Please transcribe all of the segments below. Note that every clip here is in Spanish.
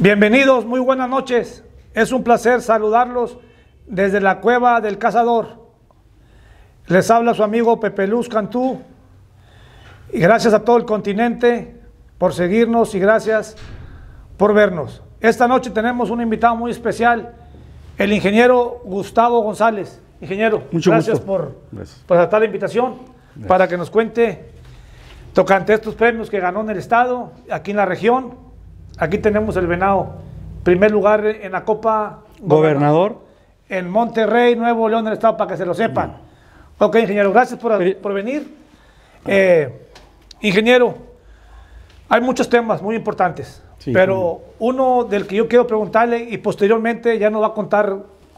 Bienvenidos, muy buenas noches. Es un placer saludarlos desde la cueva del cazador. Les habla su amigo Pepe Luz Cantú. Y gracias a todo el continente por seguirnos y gracias por vernos. Esta noche tenemos un invitado muy especial, el ingeniero Gustavo González. Ingeniero, muchas gracias, Por, gracias. por aceptar la invitación para que nos cuente tocante estos premios que ganó en el Estado, aquí en la región Aquí tenemos el venado. Primer lugar en la Copa Gobernador. En Monterrey, Nuevo León del Estado, para que se lo sepan. Mm. Ok, ingeniero, gracias por, venir. Eh, ingeniero, hay muchos temas muy importantes, pero uno del que yo quiero preguntarle y posteriormente ya nos va a contar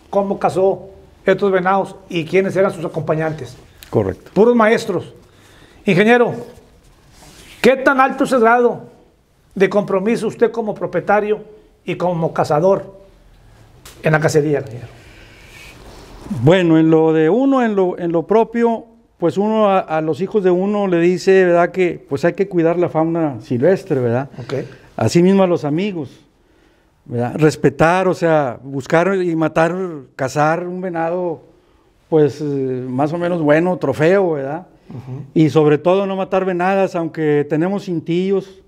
cómo casó estos venados y quiénes eran sus acompañantes. Correcto. Puros maestros. Ingeniero, ¿qué tan alto es el grado de compromiso usted como propietario y como cazador en la cacería. Bueno, en lo de uno, en lo, en lo propio, pues uno a, los hijos de uno le dice, ¿verdad? Que pues hay que cuidar la fauna silvestre, ¿verdad? Así mismo a los amigos, ¿verdad? Respetar, o sea, buscar y matar, cazar un venado, pues eh, más o menos bueno, trofeo, ¿verdad? Y sobre todo no matar venadas, aunque tenemos cintillos,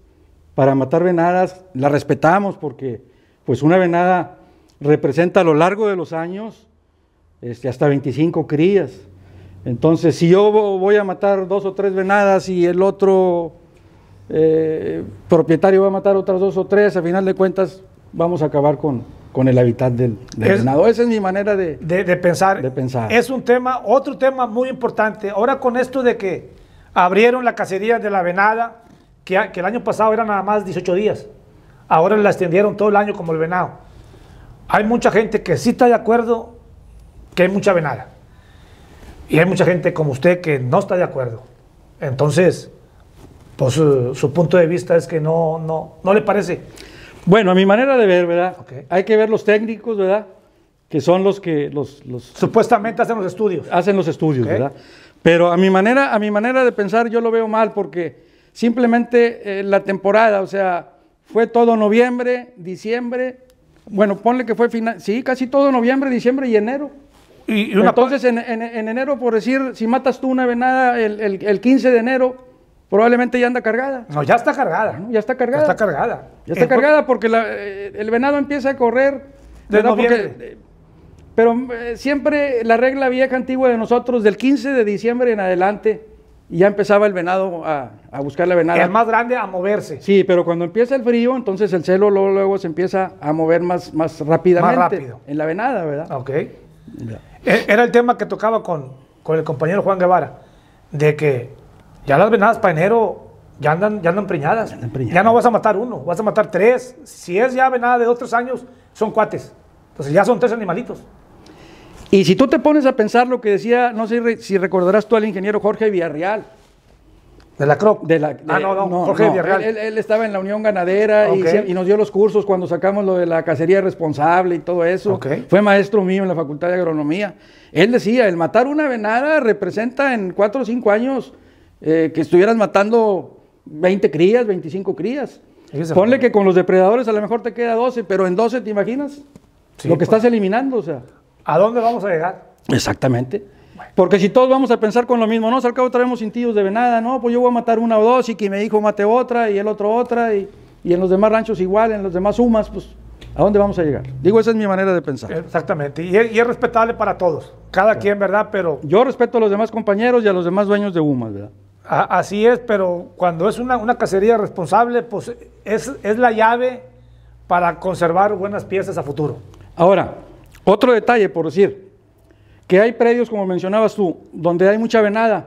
para matar venadas, la respetamos porque pues una venada representa a lo largo de los años este, hasta 25 crías. Entonces, si yo voy a matar dos o tres venadas y el otro eh, propietario va a matar otras dos o tres, a final de cuentas vamos a acabar con, con el hábitat del, venado. Esa es mi manera de, pensar. de pensar. Es un tema, otro tema muy importante. Ahora con esto de que abrieron la cacería de la venada, que, el año pasado eran nada más 18 días. Ahora la extendieron todo el año como el venado. Hay mucha gente que sí está de acuerdo que hay mucha venada. Y hay mucha gente como usted que no está de acuerdo. Entonces, pues eh, su, punto de vista es que no, no, no le parece. Bueno, a mi manera de ver, ¿verdad? Hay que ver los técnicos, ¿verdad? Que son los que los, supuestamente hacen los estudios. Hacen los estudios, ¿verdad? Pero a mi manera, a mi manera de pensar, yo lo veo mal porque simplemente eh, la temporada, o sea, fue todo noviembre, diciembre, bueno, ponle que fue final, sí, casi todo noviembre, diciembre y enero. Y, Entonces, en, enero, por decir, si matas tú una venada el, 15 de enero, probablemente ya anda cargada. No, ya está cargada. Ya está cargada. está cargada. Ya está cargada porque eh, el venado empieza a correr. De noviembre. Eh, pero siempre la regla vieja antigua de nosotros, del 15 de diciembre en adelante, y ya empezaba el venado a, buscar la venada. El más grande a moverse. Sí, pero cuando empieza el frío, entonces el celo luego, se empieza a mover más, más rápidamente. Más rápido. En la venada, ¿verdad? Ok. E, era el tema que tocaba con, el compañero Juan Guevara, de que ya las venadas para enero ya andan, ya andan preñadas. Ya, no vas a matar uno, vas a matar tres. Si es ya venada de otros años, son cuates. Entonces ya son tres animalitos. Y si tú te pones a pensar lo que decía, no sé si recordarás tú al ingeniero Jorge Villarreal. De la CROP. De la, ah, no, no, Jorge Villarreal. Él, estaba en la Unión Ganadera y, nos dio los cursos cuando sacamos lo de la cacería responsable y todo eso. Fue maestro mío en la Facultad de Agronomía. Él decía, el matar una venada representa en cuatro o cinco años eh, que estuvieras matando 20 crías, 25 crías. Ponle que con los depredadores a lo mejor te queda 12, pero en 12 te imaginas lo que pues. estás eliminando, o sea. ¿A dónde vamos a llegar? Exactamente. Porque si todos vamos a pensar con lo mismo, no, al cabo traemos sentidos de venada, no, pues yo voy a matar una o dos y que me dijo mate otra y el otro otra y, y en los demás ranchos igual, en los demás umas, pues ¿A dónde vamos a llegar? Digo, esa es mi manera de pensar. Exactamente. Y es, respetable para todos. Cada quien, ¿verdad? Pero. Yo respeto a los demás compañeros y a los demás dueños de UMAS, ¿verdad? así es, pero cuando es una, una cacería responsable, pues es, es, la llave para conservar buenas piezas a futuro. Ahora, otro detalle, por decir, que hay predios, como mencionabas tú, donde hay mucha venada,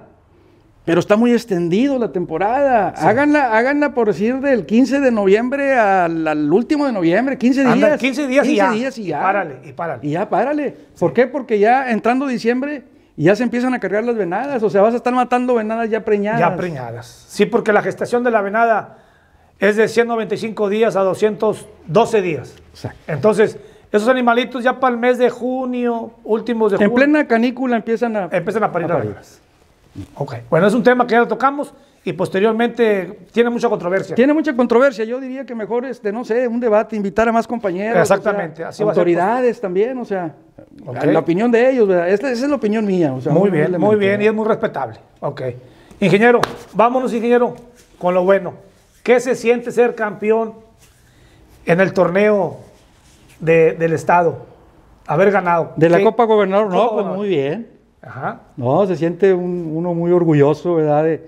pero está muy extendido la temporada. Háganla, por decir del 15 de noviembre al, último de noviembre, 15 días. 15 días y ya. días y ya. párale, y párale. Y ya párale. ¿Por qué? Porque ya entrando diciembre ya se empiezan a cargar las venadas, o sea, vas a estar matando venadas ya preñadas. Ya preñadas. Sí, porque la gestación de la venada es de 195 días a 212 días. Entonces, esos animalitos ya para el mes de junio, últimos de junio. En plena canícula empiezan a... Empiezan a parir, Ok. Bueno, es un tema que ya lo tocamos y posteriormente tiene mucha controversia. Tiene mucha controversia. Yo diría que mejor, este, no sé, un debate, invitar a más compañeros. Exactamente. autoridades también, o sea, la opinión de ellos, ¿verdad? Esa, es la opinión mía. O sea, muy, bien, muy bien y es muy respetable. Ok. Ingeniero, vámonos, ingeniero, con lo bueno. ¿Qué se siente ser campeón en el torneo del Estado, haber ganado. De la Copa Gobernador, no, pues muy bien. No, se siente uno muy orgulloso, ¿verdad?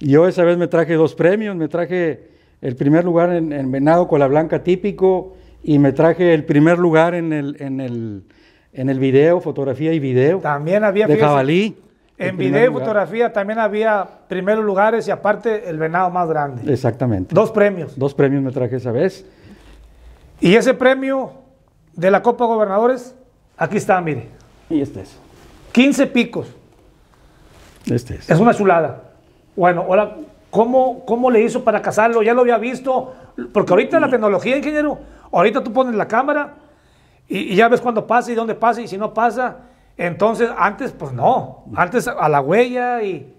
yo esa vez me traje dos premios, me traje el primer lugar en, Venado con la Blanca típico y me traje el primer lugar en el, en el, video, fotografía y video. También había... De jabalí. En video y fotografía también había primeros lugares y aparte el venado más grande. Exactamente. Dos premios. Dos premios me traje esa vez. Y ese premio de la Copa Gobernadores, aquí está, mire. Y este es. 15 picos. Este es. Es una chulada. Bueno, ahora, ¿cómo, ¿cómo le hizo para cazarlo? Ya lo había visto, porque ahorita la tecnología, ingeniero, ahorita tú pones la cámara y, ya ves cuándo pasa y dónde pasa y si no pasa. Entonces, antes, pues no. Antes a la huella y,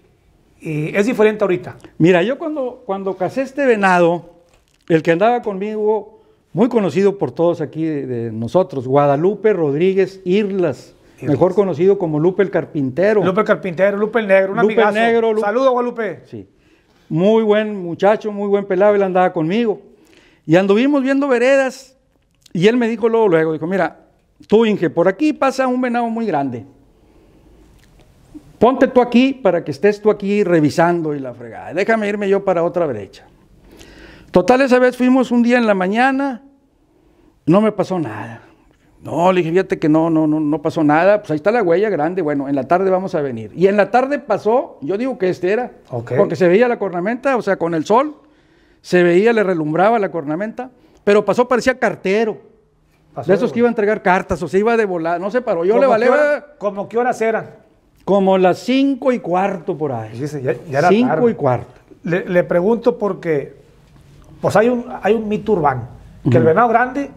es diferente ahorita. Mira, yo cuando, cuando casé este venado, el que andaba conmigo muy conocido por todos aquí de, nosotros, Guadalupe Rodríguez Irlas. Mejor conocido como Lupe el Carpintero. Lupe el Carpintero, Lupe el Negro, un Lupe amigazo. Negro. Saludos, Guadalupe. Sí. Muy buen muchacho, muy buen pelado, él andaba conmigo. Y anduvimos viendo veredas y él me dijo luego, luego, dijo, mira, tú Inge, por aquí pasa un venado muy grande. Ponte tú aquí para que estés tú aquí revisando y la fregada. Déjame irme yo para otra brecha. Total, esa vez fuimos un día en la mañana, no me pasó nada. No, le dije, fíjate que no, no, no, no pasó nada. Pues ahí está la huella grande. Bueno, en la tarde vamos a venir. Y en la tarde pasó, yo digo que este era, porque se veía la cornamenta, o sea, con el sol, se veía, le relumbraba la cornamenta, pero pasó, parecía cartero. Pasó de esos que iba a entregar cartas, o se iba de volar, no se paró. Yo le valía. ¿Cómo qué horas eran? Como las cinco y cuarto por ahí. ya, era cinco y cuarto. Le, le pregunto porque pues hay un, hay un mito urbano, que el venado grande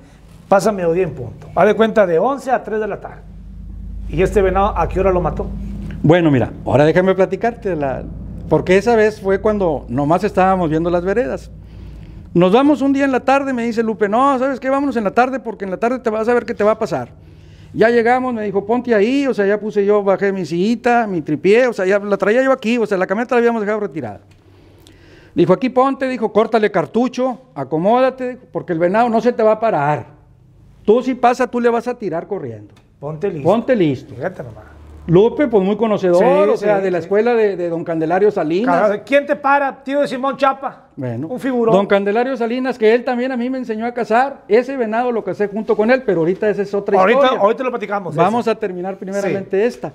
pasa medio mediodía en punto. Va de cuenta de 11 a 3 de la tarde. ¿Y este venado a qué hora lo mató? Bueno, mira, ahora déjame platicarte, la... porque esa vez fue cuando nomás estábamos viendo las veredas. Nos vamos un día en la tarde, me dice Lupe, no, ¿sabes qué? Vámonos en la tarde porque en la tarde te vas a ver qué te va a pasar. Ya llegamos, me dijo, ponte ahí, o sea, ya puse yo, bajé mi sillita, mi tripié, o sea, ya la traía yo aquí, o sea, la camioneta la habíamos dejado retirada. Dijo, aquí ponte, dijo, córtale cartucho, acomódate, porque el venado no se te va a parar. Tú si pasa, tú le vas a tirar corriendo. Ponte listo. Ponte listo. Fíjate Lupe, pues muy conocedor, o sea, de la escuela de, don Candelario Salinas. ¿Quién te para? Tío de Simón Chapa. Bueno. Un figurón. Don Candelario Salinas, que él también a mí me enseñó a cazar. Ese venado lo casé junto con él, pero ahorita esa es otra historia. Ahorita lo platicamos. Vamos a terminar primeramente esta.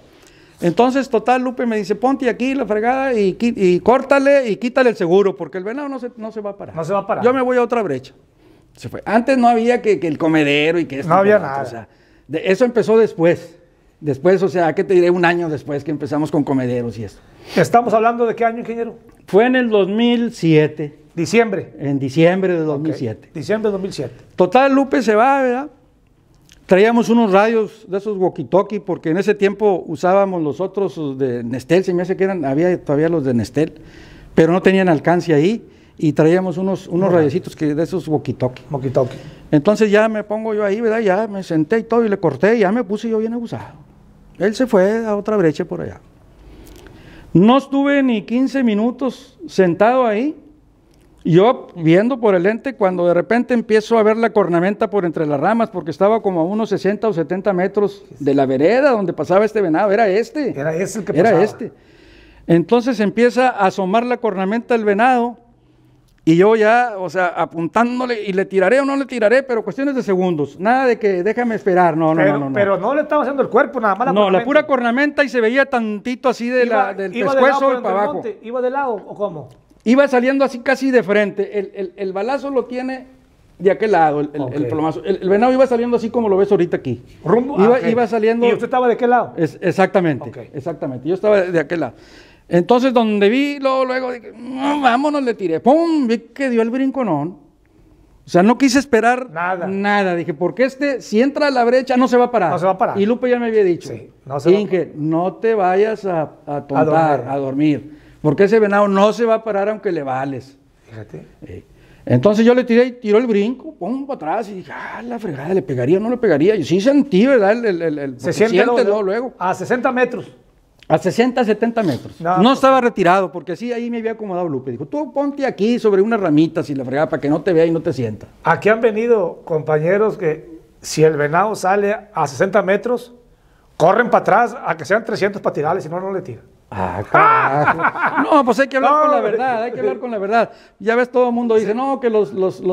Entonces, total, Lupe me dice, ponte aquí la fregada y, y córtale y quítale el seguro, porque el venado no se, va a parar. No se va a parar. Yo me voy a otra brecha. Se fue. Antes no había que, el comedero y que esto. No había nada. eso empezó después. Después, o sea, ¿qué te diré? Un año después que empezamos con comederos y eso. ¿Estamos hablando de qué año, ingeniero? Fue en el 2007. ¿Diciembre? En diciembre de 2007. Diciembre de 2007. Total, Lupe se va, ¿verdad? Traíamos unos radios de esos walkie-talkie, porque en ese tiempo usábamos los otros de Nestel, se me hace que eran, había todavía los de Nestel, pero no tenían alcance ahí y traíamos unos, unos rayecitos que de esos walkie-talkie. Entonces ya me pongo yo ahí, ¿verdad? Ya me senté y todo y le corté y ya me puse yo bien abusado. Él se fue a otra brecha por allá. No estuve ni 15 minutos sentado ahí yo viendo por el lente, cuando de repente empiezo a ver la cornamenta por entre las ramas, porque estaba como a unos 60 o 70 metros de la vereda donde pasaba este venado, era este. Era ese el que Era este. Entonces empieza a asomar la cornamenta el venado y yo ya, o sea, apuntándole y le tiraré o no le tiraré, pero cuestiones de segundos. Nada de que déjame esperar, no, no, no, Pero no le estaba haciendo el cuerpo, nada más la No, cornamenta. la pura cornamenta y se veía tantito así de la, del pescuezo ¿Iba de lado o cómo? Iba saliendo así casi de frente. El, balazo lo tiene de aquel lado, el, plomazo. El, venado iba saliendo así como lo ves ahorita aquí. Rumbo. Iba, ah, saliendo. ¿Y usted estaba de qué lado? exactamente. Exactamente. Yo estaba de, aquel lado. Entonces, donde vi, luego, luego dije, vámonos, le tiré. ¡Pum! Vi que dio el brinconón. O sea, no quise esperar nada. nada. Dije, porque este, si entra a la brecha, no se va a parar. No se va a parar. Y Lupe ya me había dicho. Sí, no no te vayas a, a, A dormir porque ese venado no se va a parar aunque le vales. Fíjate. Eh, entonces yo le tiré y tiró el brinco, pum, para atrás y dije, ah, la fregada, ¿le pegaría no le pegaría? Y sí sentí, ¿verdad? El, el, el se siente luego, A 60 metros. A 60, 70 metros. No, pues. estaba retirado, porque sí, ahí me había acomodado Lupe. Dijo, tú ponte aquí sobre una ramita, si la fregada para que no te vea y no te sienta. Aquí han venido compañeros que si el venado sale a 60 metros, corren para atrás a que sean 300 para tirarle, si no, no le tira. Ah, no, pues hay que hablar con la verdad, hay que hablar con la verdad. Ya ves, todo el mundo dice, no, que los,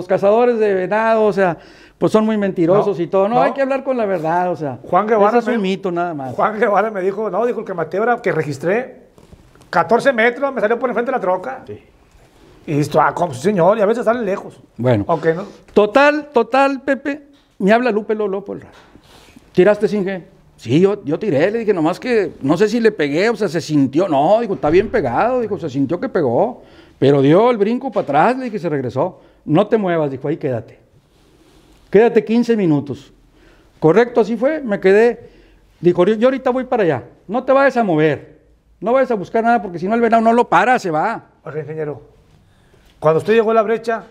cazadores de venado, o sea, pues son muy mentirosos y todo. No, hay que hablar con la verdad, o sea. Juan Guevara. es un mito nada más. Juan Guevara me dijo, no, dijo que matebra que registré 14 metros, me salió por enfrente de la troca. Sí. Y esto, ah, como señor, y a veces salen lejos. Bueno. no. Total, total, Pepe, me habla Lupe Lolo por Tiraste sin gente Sí, yo, tiré, le dije, nomás que no sé si le pegué, o sea, se sintió, no, dijo está bien pegado, dijo, se sintió que pegó, pero dio el brinco para atrás, le dije, se regresó. No te muevas, dijo, ahí quédate. Quédate 15 minutos. Correcto, así fue, me quedé. Dijo, yo ahorita voy para allá, no te vayas a mover, no vayas a buscar nada, porque si no el venado no lo para, se va. O ingeniero, cuando usted llegó a la brecha,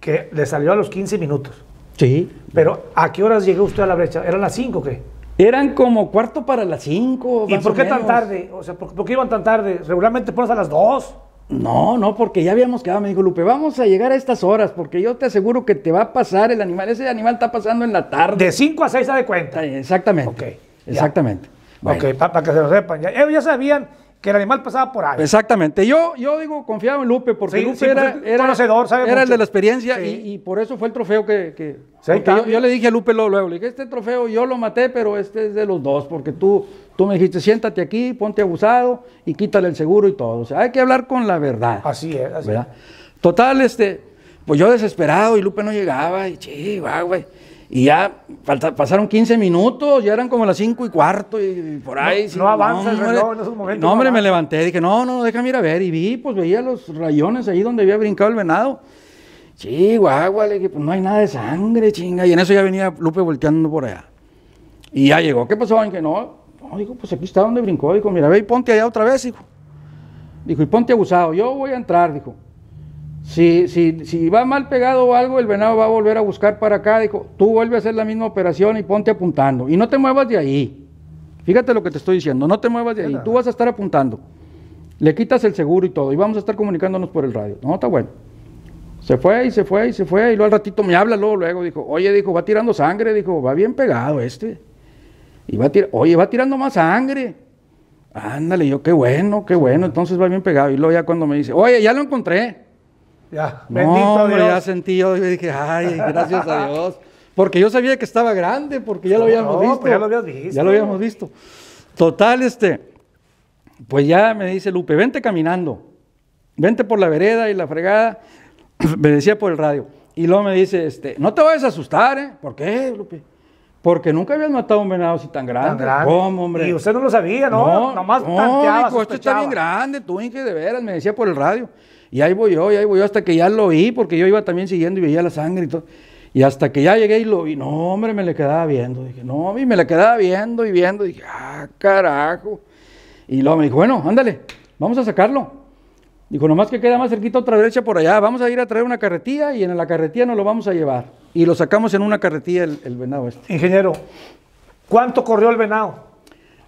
que le salió a los 15 minutos. Sí. Pero ¿a qué horas llegó usted a la brecha? ¿Eran las 5 o qué? Eran como cuarto para las cinco. ¿Y por qué tan tarde? O sea, ¿por, qué iban tan tarde? Regularmente pones a las dos. No, no, porque ya habíamos quedado. Me dijo Lupe, vamos a llegar a estas horas, porque yo te aseguro que te va a pasar el animal. Ese animal está pasando en la tarde. De cinco a seis da de cuenta. Exactamente. Ok. Exactamente. Ok, para que se lo sepan. ellos ya sabían que el animal pasaba por ahí. Exactamente. Yo, yo digo, confiaba en Lupe, porque Lupe era, conocedor, era el de la experiencia y, por eso fue el trofeo que... yo, le dije a Lupe luego, le dije, este trofeo yo lo maté, pero este es de los dos, porque tú, tú me dijiste, siéntate aquí, ponte abusado y quítale el seguro y todo. O sea, hay que hablar con la verdad. Así es, así ¿verdad? Total, este, pues yo desesperado y Lupe no llegaba y, che, va, güey. Y ya pasaron 15 minutos, ya eran como las 5 y cuarto y por ahí. No, avanza el reloj en esos momentos. No, hombre, me levanté, dije, no, no, déjame ir a ver. Y vi, pues veía los rayones ahí donde había brincado el venado. guagua, le dije, pues no hay nada de sangre, chinga. Y en eso ya venía Lupe volteando por allá. Y ya llegó, ¿qué pasó? En que no, no, digo, pues aquí está donde brincó. Dijo, mira, ve y ponte allá otra vez, hijo. Dijo, y ponte abusado, yo voy a entrar, dijo. Si, si, va mal pegado o algo, el venado va a volver a buscar para acá. Dijo, tú vuelves a hacer la misma operación y ponte apuntando. Y no te muevas de ahí. Fíjate lo que te estoy diciendo, no te muevas de ahí. Tú vas a estar apuntando. Le quitas el seguro y todo. Y vamos a estar comunicándonos por el radio. No, está bueno. Se fue y se fue y se fue. Y luego al ratito me habla luego, luego. Dijo, oye, dijo, va tirando sangre. Dijo, va bien pegado este. Y va tirar oye, va tirando más sangre. Ándale, yo, qué bueno, qué bueno. Entonces va bien pegado. Y luego ya cuando me dice, oye, ya lo encontré. Ya, no, hombre, ya sentí yo, dije, ay, gracias a Dios. Porque yo sabía que estaba grande, porque ya lo habíamos pues, visto. ya lo habíamos visto. Total, este, pues ya me dice Lupe, vente caminando. Vente por la vereda y la fregada. me decía por el radio. Y luego me dice, este, no te vayas a asustar, ¿eh? ¿Por qué, Lupe? Porque nunca habías matado un venado así tan grande. ¿Cómo, hombre? Y usted no lo sabía, ¿no? no Nomás no, tanteaba, este está bien grande, tú, Inge, de veras, me decía por el radio. Y ahí voy yo, y ahí voy yo, hasta que ya lo vi, porque yo iba también siguiendo y veía la sangre y todo. Y hasta que ya llegué y lo vi, no, hombre, me le quedaba viendo. Dije, no, y me le quedaba viendo y viendo. Dije, ah, carajo. Y luego me dijo, bueno, ándale, vamos a sacarlo. Dijo, nomás que queda más cerquita otra derecha por allá, vamos a ir a traer una carretilla y en la carretilla nos lo vamos a llevar. Y lo sacamos en una carretilla el, el venado este. Ingeniero, ¿cuánto corrió el venado?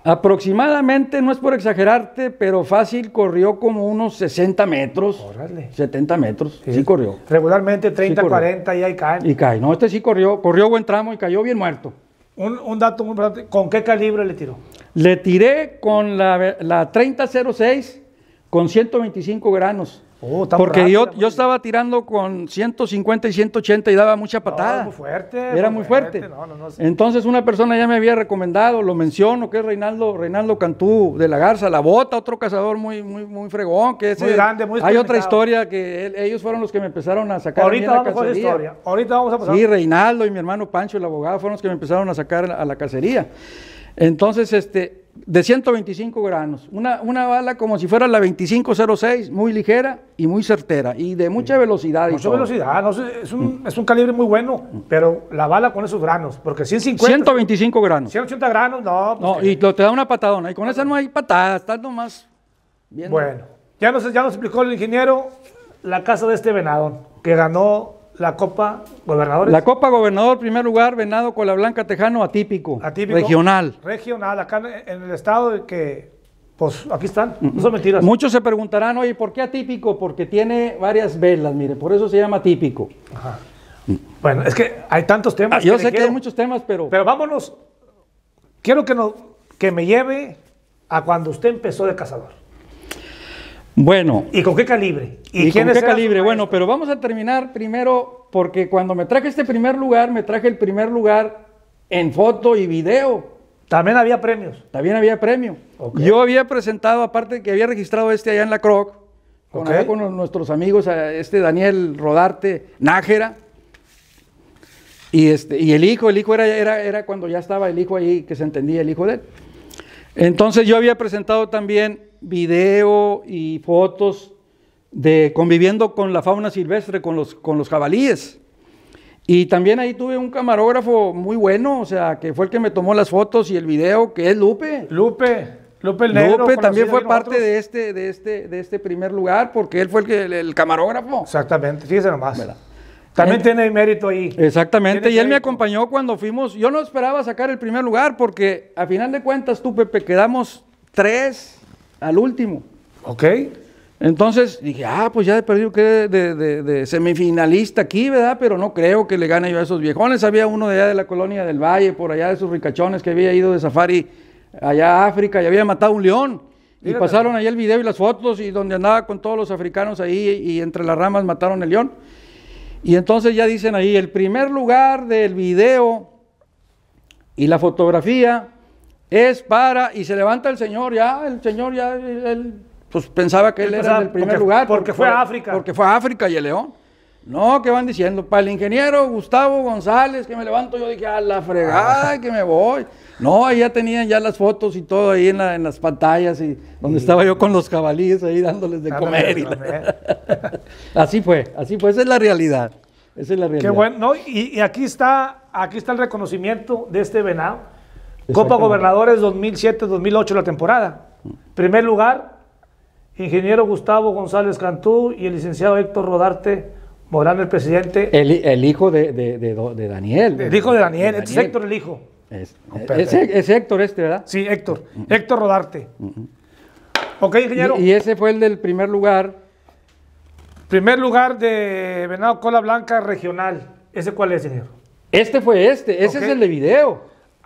Aproximadamente, no es por exagerarte, pero fácil corrió como unos 60 metros. 70 metros, sí, corrió. Regularmente 30, 40 y ahí cae. Y cae. No, este sí corrió, corrió buen tramo y cayó bien muerto. Un, dato muy importante, ¿con qué calibre le tiró? Le tiré con la, la 3006 con 125 granos. Oh, Porque yo, yo pues. estaba tirando con 150 y 180 y daba mucha patada. era muy fuerte. Era pues, muy fuerte. Entonces una persona ya me había recomendado, lo menciono, que es Reinaldo, Reinaldo Cantú de la Garza, La Bota, otro cazador muy, muy, muy fregón. Que muy grande, Hay otra historia que ellos fueron los que me empezaron a sacar. a la cacería, historia. Ahorita vamos a pasar. Sí, Reinaldo y mi hermano Pancho, el abogado, fueron los que me empezaron a sacar a la cacería. Entonces, este, de 125 granos. Una, bala como si fuera la 2506, muy ligera y muy certera, y de mucha velocidad. mucha velocidad, es, un, es, un, calibre muy bueno, pero la bala con esos granos, porque 150... 125 granos. 180 granos, no. Pues no, y te da una patadona, y con esa no hay patada, estás nomás viendo. Bueno, ya nos, ya nos explicó el ingeniero la casa de este venado, que ganó la Copa Gobernador. La Copa Gobernador, primer lugar, Venado con la Blanca Tejano, atípico. Atípico. Regional. Regional, acá en el estado de que, pues aquí están, no son mentiras. Muchos se preguntarán, oye, ¿por qué atípico? Porque tiene varias velas, mire, por eso se llama atípico. Ajá. Bueno, es que hay tantos temas. Ah, yo sé que hay muchos temas, pero... Pero vámonos, quiero que, nos, que me lleve a cuando usted empezó de cazador. Bueno. ¿Y con qué calibre? ¿Y, con qué calibre? Bueno, pero vamos a terminar primero porque cuando me traje este primer lugar, me traje el primer lugar en foto y video. También había premios. También había premio. Yo había presentado, aparte que había registrado este allá en la Croc, con, nuestros amigos, este Daniel Rodarte Nájera. Y, este, y el hijo, el hijo era, era, era cuando ya estaba el hijo ahí, que se entendía el hijo de él. Entonces yo había presentado también video y fotos de conviviendo con la fauna silvestre, con los, con los jabalíes. Y también ahí tuve un camarógrafo muy bueno, o sea, que fue el que me tomó las fotos y el video, que es Lupe. Lupe. Lupe el Negro. Lupe también fue parte de este, de, este, de este primer lugar, porque él fue el, que, el, camarógrafo. Exactamente, fíjese nomás. También eh, tiene mérito ahí. Exactamente, y él me acompañó cuando fuimos. Yo no esperaba sacar el primer lugar porque a final de cuentas tú, Pepe, quedamos tres al último. Ok. Entonces dije, ah, pues ya he perdido que de, semifinalista aquí, ¿verdad? Pero no creo que le gane yo a esos viejones. Había uno de allá de la colonia del Valle, por allá de sus ricachones que había ido de safari allá a África y había matado un león. Y pasaron ahí el video y las fotos y donde andaba con todos los africanos ahí y entre las ramas mataron el león. Y entonces ya dicen ahí, el primer lugar del video y la fotografía es para, y se levanta el señor, ya, el señor ya, él, pues pensaba que él, era el primer lugar. Porque, fue África. Porque fue a África y el león. No, que van diciendo, para el ingeniero Gustavo González, que me levanto, yo dije, a la fregada, ah. que me voy. No, ahí ya tenían ya las fotos y todo ahí en, las pantallas y donde estaba yo con los jabalíes ahí dándoles de comer. así fue, así fue, esa es la realidad. Esa es la realidad. Qué bueno, y, aquí, está, aquí está el reconocimiento de este venado. Copa Gobernadores 2007-2008 la temporada. Primer lugar, ingeniero Gustavo González Cantú y el licenciado Héctor Rodarte Morano, el presidente. El, hijo de, Daniel. El hijo de Daniel, es Héctor el hijo. Es, Héctor este, ¿verdad? Sí, Héctor. Héctor Rodarte. Ok, ingeniero. Y, ese fue el del primer lugar. Primer lugar de Venado Cola Blanca Regional. ¿Ese cuál es, ingeniero? Este fue este. Ese es el de video.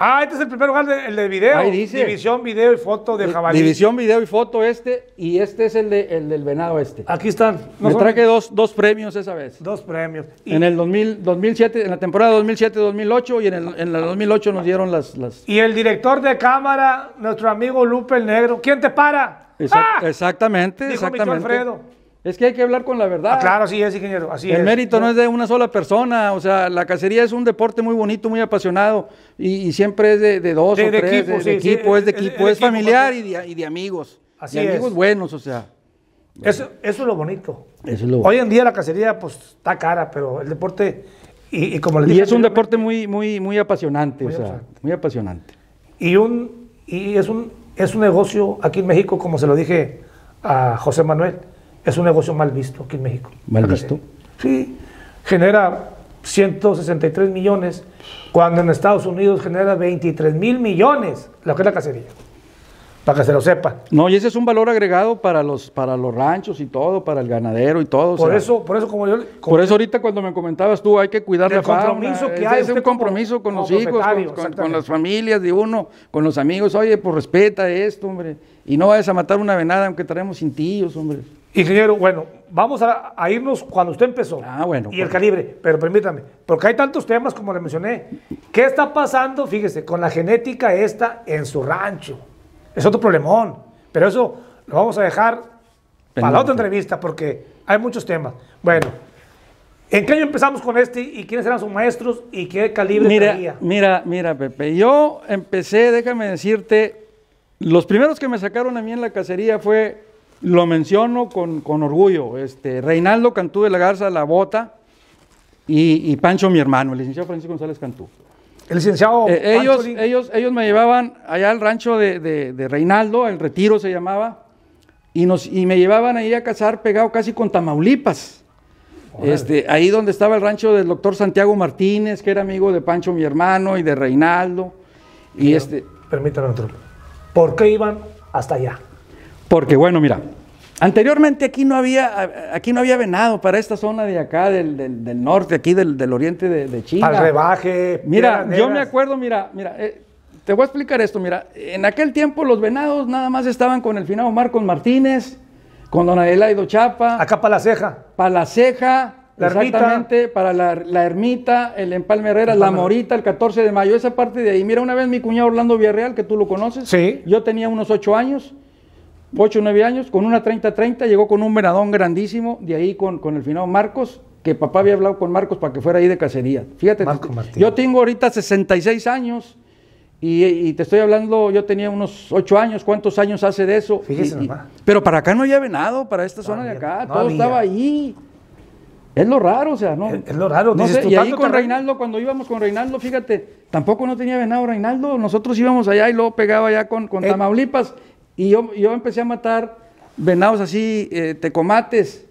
Ah, este es el primer lugar, el de video. División, video y foto de jabalí. División, video y foto este, y este es el, del venado este. Aquí están. Nos Me traje dos, premios esa vez. Dos premios. en el 2007, en la temporada 2007-2008 y en, el, la 2008 nos dieron las, las... Y el director de cámara, nuestro amigo Lupe el Negro. ¿Quién te para? Exactamente, ¡Ah! Exactamente, Dijo exactamente. Alfredo. Es que hay que hablar con la verdad. Ah, claro, sí, es, ingeniero. Así el mérito no es de una sola persona. O sea, la cacería es un deporte muy bonito, muy apasionado. Y, siempre es de, dos o de tres. Equipo, de, equipo, es de equipo, es familiar y, de, amigos. Así de amigos buenos, o sea. Eso, es lo bonito. Eso es lo... Hoy en día la cacería pues está cara, pero el deporte. Y, como le dije. Y es un deporte muy, muy, muy apasionante, o sea, muy apasionante. Y, un, y es, un, es un negocio aquí en México, como se lo dije a José Manuel es un negocio mal visto aquí en México. ¿Mal visto? Sí, genera 163 millones, cuando en Estados Unidos genera 23 mil millones, lo que es la cacería. Para que se lo sepa. No, y ese es un valor agregado para los, para los ranchos y todo, para el ganadero y todo. Por eso, por eso como yo. por eso ahorita cuando me comentabas tú, hay que cuidar la fauna. compromiso que hay. Es un compromiso con los hijos, con, con, las familias de uno, con los amigos. Oye, pues respeta esto, hombre. Y no vayas a matar una venada aunque traemos cintillos, hombre. Ingeniero, bueno, vamos a, irnos cuando usted empezó. Ah, bueno. Y el pues. calibre, pero permítame, porque hay tantos temas como le mencioné. ¿Qué está pasando, fíjese, con la genética esta en su rancho? Es otro problemón, pero eso lo vamos a dejar para la otra entrevista, porque hay muchos temas. Bueno, ¿en qué año empezamos con este y quiénes eran sus maestros y qué calibre mira, Mira, mira, Pepe, yo empecé, déjame decirte, los primeros que me sacaron a mí en la cacería fue lo menciono con, orgullo, este, Reinaldo Cantú de la Garza, La Bota y, Pancho, mi hermano, el licenciado Francisco González Cantú. El licenciado. Eh, ellos, ellos, ellos me llevaban allá al rancho de, Reinaldo, el Retiro se llamaba, y, nos, y me llevaban ahí a cazar pegado casi con Tamaulipas. Este, ahí donde estaba el rancho del doctor Santiago Martínez, que era amigo de Pancho, mi hermano, y de Reinaldo. Y, otro. Este ¿Por qué iban hasta allá? Porque bueno, mira, anteriormente aquí no había, aquí no había venado para esta zona de acá, del, norte, aquí del, oriente de, de, China. Al rebaje. Mira, yo me acuerdo, mira, mira, eh, te voy a explicar esto, mira, en aquel tiempo los venados nada más estaban con el finado Marcos Martínez, con don Adelaido Chapa. Acá para la ceja. Para la ceja. exactamente, para la, ermita, el empalme Herrera, la morita, el 14 de mayo, esa parte de ahí. Mira, una vez mi cuñado Orlando Villarreal, que tú lo conoces, sí. yo tenía unos ocho años, 8 o 9 años, con una 30-30, llegó con un venadón grandísimo, de ahí con, con el final Marcos, que papá había hablado con Marcos para que fuera ahí de cacería. Fíjate, yo tengo ahorita 66 años y, te estoy hablando, yo tenía unos 8 años, ¿cuántos años hace de eso? Fíjese, pero para acá no había venado, para esta zona de acá, todo estaba ahí. Es lo raro, o sea, ¿no? Es, lo raro. No y ahí con Reinaldo, cuando íbamos con Reinaldo, fíjate, tampoco no tenía venado Reinaldo. Nosotros íbamos allá y luego pegaba allá con, con eh, Tamaulipas y yo, empecé a matar venados así, eh, tecomates.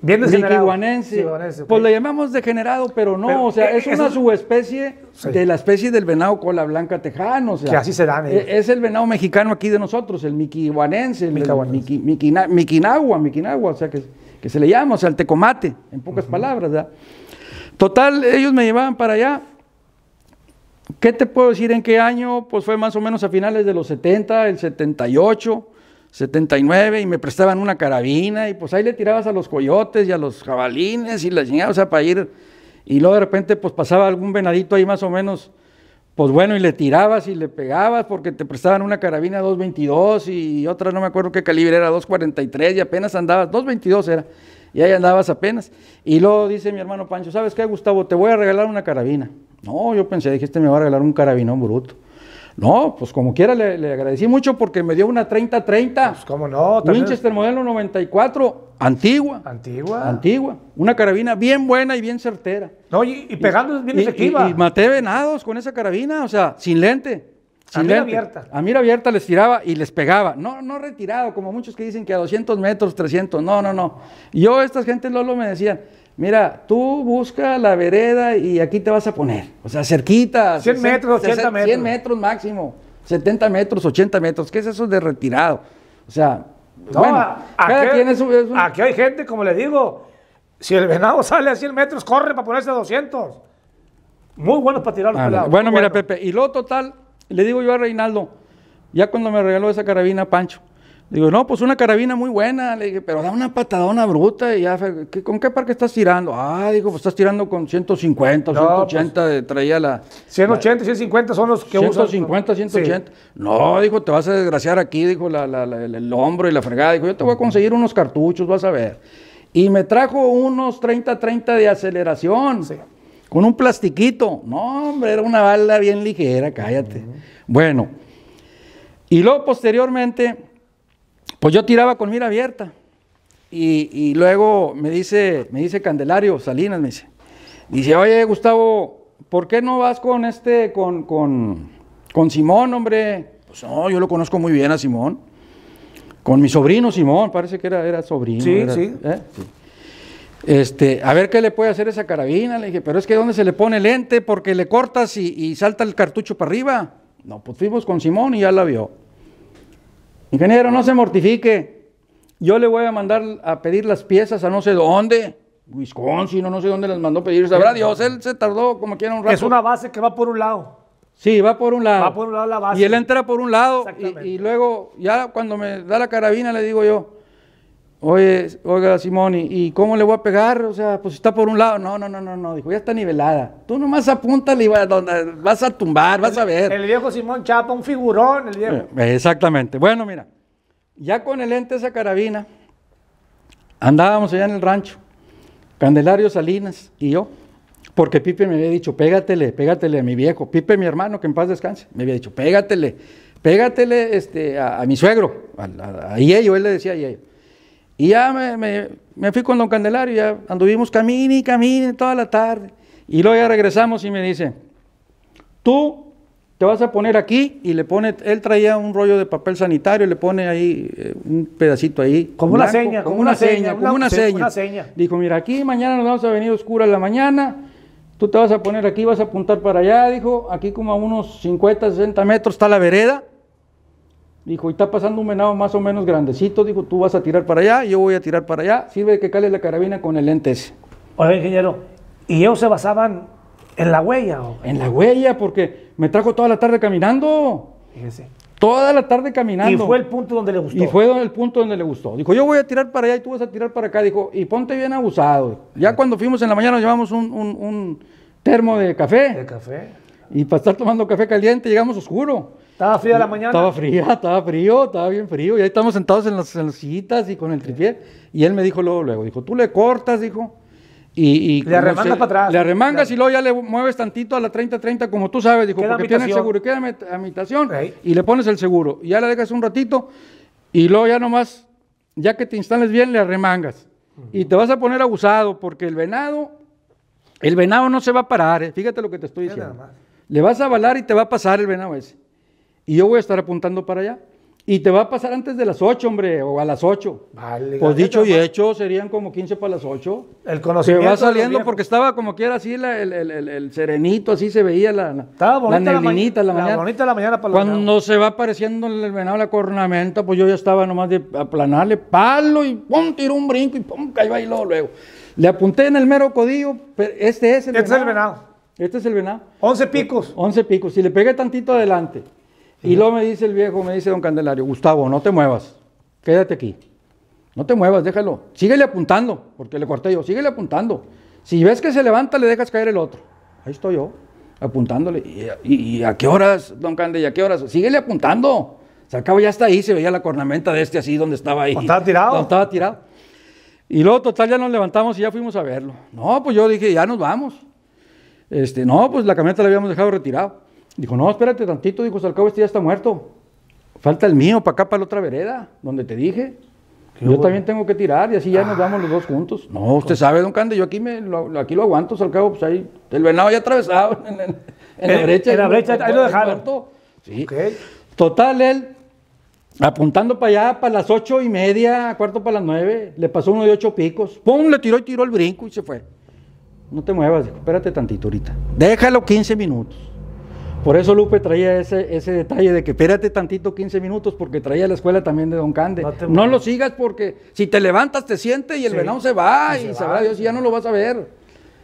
Bien Pues le llamamos degenerado, pero no, o sea, e- es, una subespecie de la especie del venado cola blanca tejano. que así se da. E- eh. Es el venado mexicano aquí de nosotros, el miquihuanense, el, el miquinagua, miquinagua, o sea, que, que, se le llama, o sea, el tecomate, en pocas palabras. Total, ellos me llevaban para allá ¿Qué te puedo decir en qué año? Pues fue más o menos a finales de los 70, el 78, 79, y me prestaban una carabina, y pues ahí le tirabas a los coyotes y a los jabalines y las o a para ir. Y luego de repente, pues pasaba algún venadito ahí más o menos, pues bueno, y le tirabas y le pegabas porque te prestaban una carabina 222 y otra, no me acuerdo qué calibre era, 243, y apenas andabas, 222 era y ahí andabas apenas. Y luego dice mi hermano Pancho, ¿sabes qué, Gustavo? Te voy a regalar una carabina. No, yo pensé, dije, este me va a regalar un carabinón bruto. No, pues como quiera le, agradecí mucho porque me dio una 30-30. Pues cómo no. Winchester modelo 94, antigua. Antigua. Antigua. Una carabina bien buena y bien certera. No, y, y bien y, efectiva. y maté venados con esa carabina, o sea, sin lente a mira abierta. A mira abierta les tiraba y les pegaba. No, no retirado, como muchos que dicen que a 200 metros, 300. No, no, no. Yo, estas gentes Lolo me decían, mira, tú busca la vereda y aquí te vas a poner. O sea, cerquita. 100 metros, 80 metros. 100 metros máximo. 70 metros, 80 metros. ¿Qué es eso de retirado? O sea, no, Aquí hay gente, como le digo, si el venado sale a 100 metros, corre para ponerse a 200. Muy bueno para tirar los pelados. Bueno, mira, Pepe, y lo total le digo yo a Reinaldo, ya cuando me regaló esa carabina, Pancho. digo, no, pues una carabina muy buena. Le dije, pero da una patadona bruta. Y ya, ¿con qué parque estás tirando? Ah, dijo, pues estás tirando con 150 180. Pues traía la. 180, 150 son los que 150, 150, 180. No, dijo, te vas a desgraciar aquí, dijo la, el hombro y la fregada. Dijo, yo te voy a conseguir unos cartuchos, vas a ver. Y me trajo unos 30, 30 de aceleración. Con un plastiquito. No, hombre, era una bala bien ligera, cállate. Bueno, y luego posteriormente, pues yo tiraba con mira abierta. Y, luego me dice, me dice Candelario Salinas, me dice, dice, oye Gustavo, ¿por qué no vas con este, con, con, con Simón, hombre? Pues no, yo lo conozco muy bien a Simón. Con mi sobrino Simón, parece que era, era sobrino. Sí, sí. ¿eh? sí. Este, a ver qué le puede hacer esa carabina. Le dije, pero es que ¿dónde se le pone el lente? Porque le cortas y, salta el cartucho para arriba. No, pues fuimos con Simón y ya la vio. Ingeniero, no se mortifique. Yo le voy a mandar a pedir las piezas a no sé dónde. Wisconsin, no, sé dónde las mandó pedir. Sabrá Dios, él se tardó como quiera un rato. Es una base que va por un lado. Sí, va por un lado. Va por un lado la base. Y él entra por un lado. y luego, ya cuando me da la carabina, le digo yo, Oye, oiga Simón, ¿y, cómo le voy a pegar? O sea, pues está por un lado. No, no, no, no, no. Dijo, ya está nivelada. Tú nomás apúntale y vas, a tumbar, vas a ver. El viejo Simón Chapa, un figurón, el viejo. Eh, eh, exactamente. Bueno, mira, ya con el ente esa carabina, andábamos allá en el rancho, Candelario Salinas y yo, porque Pipe me había dicho, pégatele, pégatele a mi viejo, Pipe mi hermano, que en paz descanse, me había dicho, pégatele, pégatele este, a, mi suegro, a, a, él le decía a Yeyo y ya me, me, fui con don Candelario, ya anduvimos camino y camine toda la tarde. Y luego ya regresamos y me dice, tú te vas a poner aquí y le pone, él traía un rollo de papel sanitario le pone ahí eh, un pedacito ahí. Como una seña. Como, una, seña, como una, seña. Dijo, mira, aquí mañana nos vamos a venir oscura en la mañana, tú te vas a poner aquí, vas a apuntar para allá, dijo, aquí como a unos 50, 60 metros está la vereda, Dijo, y está pasando un venado más o menos grandecito. Dijo, tú vas a tirar para allá, yo voy a tirar para allá. Sirve que cale la carabina con el lente ese. Oye, ingeniero, ¿y ellos se basaban en la huella? O? En la huella, porque me trajo toda la tarde caminando. Fíjese. Toda la tarde caminando. Y fue el punto donde le gustó. Y fue el punto donde le gustó. Dijo, yo voy a tirar para allá y tú vas a tirar para acá. Dijo, y ponte bien abusado. Ya cuando fuimos en la mañana nos llevamos un termo de café. De café. Y para estar tomando café caliente llegamos oscuro. Estaba fría la mañana. Estaba fría, estaba frío, estaba bien frío. Y ahí estamos sentados en las, en y con el tripié. Y él me dijo luego, luego, dijo, tú le cortas, dijo. Y, le arremangas para atrás. Le arremangas y luego ya le mueves tantito a la 30-30, como tú sabes, dijo, porque tiene el seguro. Queda a mi y le pones el seguro. Y ya le dejas un ratito y luego ya nomás, ya que te instales bien, le arremangas. Y te vas a poner abusado porque el venado, el venado no se va a parar. Eh. Fíjate lo que te estoy diciendo. Le vas a avalar y te va a pasar el venado ese. Y yo voy a estar apuntando para allá. Y te va a pasar antes de las 8, hombre, o a las 8. Vale, pues dicho y hecho, serían como 15 para las 8. El conocimiento. Se va saliendo porque estaba como quiera así el, serenito, así se veía la, la, la neblinita la, mañana. la, mañana. bonita la mañana para Cuando se va apareciendo el venado la cornamenta, pues yo ya estaba nomás de aplanarle palo y pum, tiró un brinco y pum, ahí bailó luego. Le apunté en el mero codillo, este es el este Este es el venado. Este es el venado. 11 picos. Once picos. Si le pegué tantito adelante. Y luego me dice el viejo, me dice don Candelario, Gustavo, no te muevas, quédate aquí. No te muevas, déjalo. Síguele apuntando, porque le corté yo, síguele apuntando. Si ves que se levanta, le dejas caer el otro. Ahí estoy yo, apuntándole. ¿Y, a qué horas, don Candelario, ¿Y a qué horas? Síguele apuntando. se acabó, ya está ahí, se veía la cornamenta de este así, donde estaba ahí. estaba tirado? estaba tirado. Y luego, total, ya nos levantamos y ya fuimos a verlo. No, pues yo dije, ya nos vamos. Este, no, pues la camioneta la habíamos dejado retirada. Dijo, no, espérate tantito, dijo, al este ya está muerto. Falta el mío para acá, para la otra vereda, donde te dije. yo también tengo que tirar y así ya nos ah. vamos los dos juntos. No, usted sabe, don Cande, yo aquí, me, lo, aquí lo aguanto, al pues ahí, el venado ya atravesado en, la brecha. En la brecha, ahí lo dejaron. Sí. Total, él, apuntando para allá, para las ocho y media, cuarto para las nueve, le pasó uno de ocho picos. Pum, le tiró y tiró el brinco y se fue. No te muevas, dijo, espérate tantito ahorita. Déjalo 15 minutos. Por eso Lupe traía ese, detalle de que espérate tantito 15 minutos porque traía la escuela también de Don Cande. No, lo sigas porque si te levantas te sientes y el venado se va y, se va. Dios ya no lo vas a ver.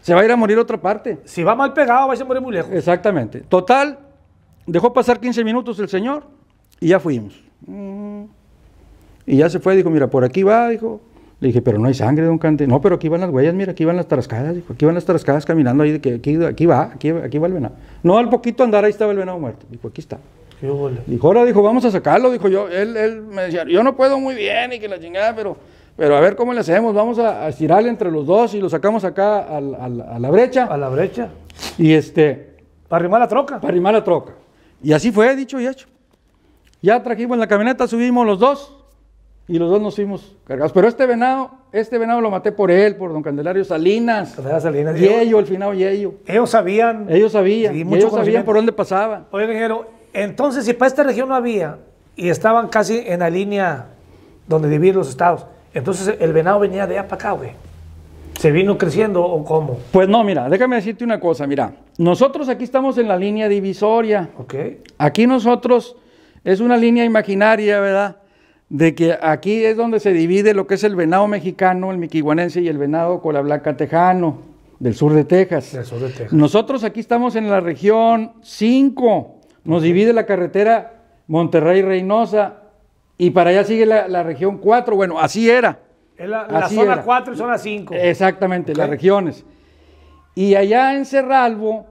Se va a ir a morir otra parte. Si va mal pegado, va a morir muy lejos. Exactamente. Total, dejó pasar 15 minutos el señor y ya fuimos. Mm. Y ya se fue, dijo, mira, por aquí va, dijo, dije, pero no hay sangre, de don Cante. No, pero aquí van las huellas, mira, aquí van las tarascadas. Dijo, aquí van las tarascadas caminando ahí, que aquí, va, aquí, aquí va el venado. No, al poquito andar, ahí estaba el venado muerto. Dijo, aquí está. ¿Qué dijo, ahora, dijo, vamos a sacarlo. Dijo, yo, él, él me decía, yo no puedo muy bien y que la chingada, pero, pero a ver cómo le hacemos. Vamos a, a estirarle entre los dos y lo sacamos acá a, a la brecha. A la brecha. Y este. Para arrimar la troca. Para arrimar la troca. Y así fue, dicho y hecho. Ya trajimos la camioneta, subimos los dos y los dos nos fuimos cargados. Pero este venado, este venado lo maté por él, por don Candelario Salinas. Candelario Salinas. Y ellos, el finado y Ellos sabían. Ellos sabían. Y muchos sabían por dónde pasaban. Oye, ingeniero, entonces si para esta región no había, y estaban casi en la línea donde dividir los estados, entonces el venado venía de allá para acá, güey. ¿Se vino creciendo o cómo? Pues no, mira, déjame decirte una cosa, mira. Nosotros aquí estamos en la línea divisoria. Ok. Aquí nosotros, es una línea imaginaria, ¿verdad? de que aquí es donde se divide lo que es el venado mexicano, el miquiguanense y el venado cola blanca tejano del sur de Texas. Nosotros aquí estamos en la región 5, nos divide la carretera Monterrey-Reynosa y para allá sigue la, región 4, bueno, así era. Es la, zona 4 y zona 5. Exactamente, las regiones. Y allá en Cerralbo,